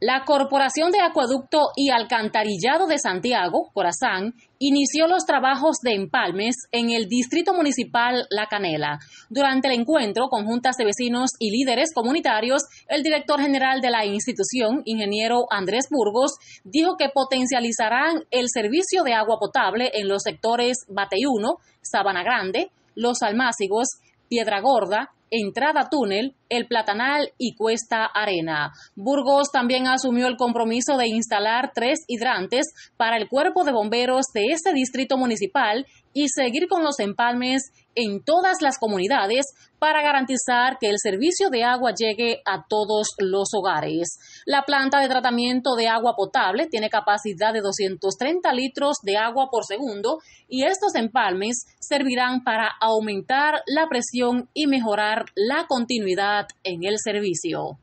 La Corporación de Acueducto y Alcantarillado de Santiago, Corazán, inició los trabajos de empalmes en el Distrito Municipal La Canela. Durante el encuentro con juntas de vecinos y líderes comunitarios, el director general de la institución, ingeniero Andrés Burgos, dijo que potencializarán el servicio de agua potable en los sectores Bateyuno, Sabana Grande, Los Almácigos, Piedra Gorda, Entrada Túnel, El Platanal y Cuesta Arena. Burgos también asumió el compromiso de instalar tres hidrantes para el cuerpo de bomberos de este distrito municipal y seguir con los empalmes en todas las comunidades para garantizar que el servicio de agua llegue a todos los hogares. La planta de tratamiento de agua potable tiene capacidad de 230 litros de agua por segundo y estos empalmes servirán para aumentar la presión y mejorar la continuidad en el servicio.